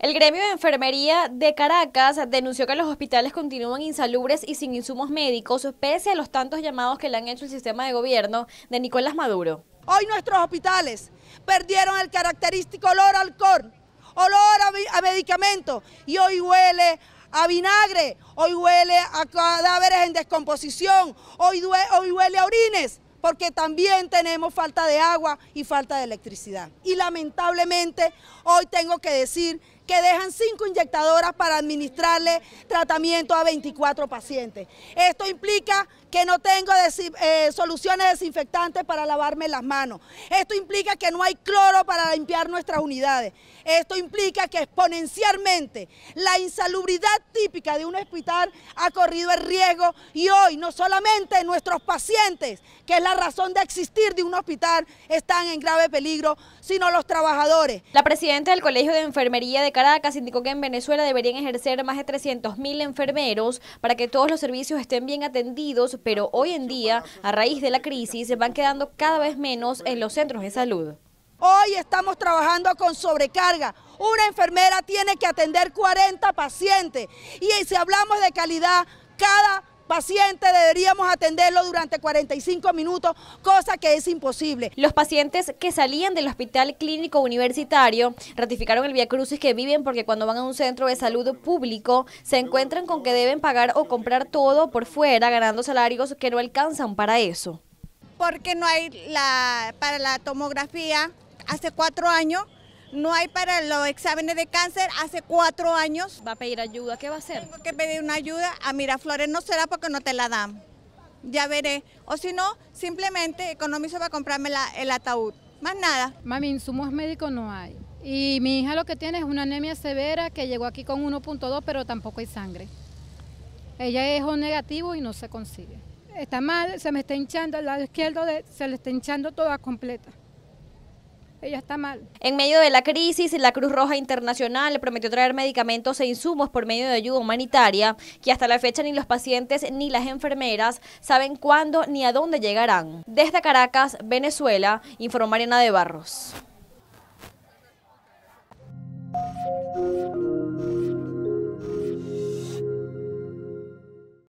El gremio de enfermería de Caracas denunció que los hospitales continúan insalubres y sin insumos médicos, pese a los tantos llamados que le han hecho el sistema de gobierno de Nicolás Maduro. Hoy nuestros hospitales perdieron el característico olor al alcohol, olor a, medicamentos medicamento y hoy huele a vinagre, hoy huele a cadáveres en descomposición, hoy, hoy huele a orines, porque también tenemos falta de agua y falta de electricidad. Y lamentablemente hoy tengo que decir que dejan cinco inyectadoras para administrarle tratamiento a 24 pacientes. Esto implica que no tengo eh, soluciones desinfectantes para lavarme las manos. Esto implica que no hay cloro para limpiar nuestras unidades. Esto implica que exponencialmente la insalubridad típica de un hospital ha corrido el riesgo y hoy no solamente nuestros pacientes, que es la razón de existir de un hospital, están en grave peligro, sino los trabajadores. La presidenta del Colegio de Enfermería de Caracas indicó que en Venezuela deberían ejercer más de 300.000 enfermeros para que todos los servicios estén bien atendidos, pero hoy en día, a raíz de la crisis, se van quedando cada vez menos en los centros de salud. Hoy estamos trabajando con sobrecarga. Una enfermera tiene que atender 40 pacientes. Y si hablamos de calidad, cada paciente deberíamos atenderlo durante 45 minutos, cosa que es imposible. Los pacientes que salían del Hospital Clínico Universitario ratificaron el Via Crucis que viven porque cuando van a un centro de salud público se encuentran con que deben pagar o comprar todo por fuera, ganando salarios que no alcanzan para eso. Porque no hay la para la tomografía hace cuatro años no hay para los exámenes de cáncer hace cuatro años. ¿Va a pedir ayuda? ¿Qué va a hacer? Tengo que pedir una ayuda. A Miraflores no será porque no te la dan. Ya veré. O si no, simplemente economizo para comprarme el ataúd. Más nada. Mami, insumos médicos no hay. Y mi hija lo que tiene es una anemia severa que llegó aquí con 1.2, pero tampoco hay sangre. Ella es O negativo y no se consigue. Está mal, se me está hinchando, el lado izquierdo se le está hinchando toda completa. Ella está mal. En medio de la crisis, la Cruz Roja Internacional prometió traer medicamentos e insumos por medio de ayuda humanitaria, que hasta la fecha ni los pacientes ni las enfermeras saben cuándo ni a dónde llegarán. Desde Caracas, Venezuela, informó Mariana de Barros.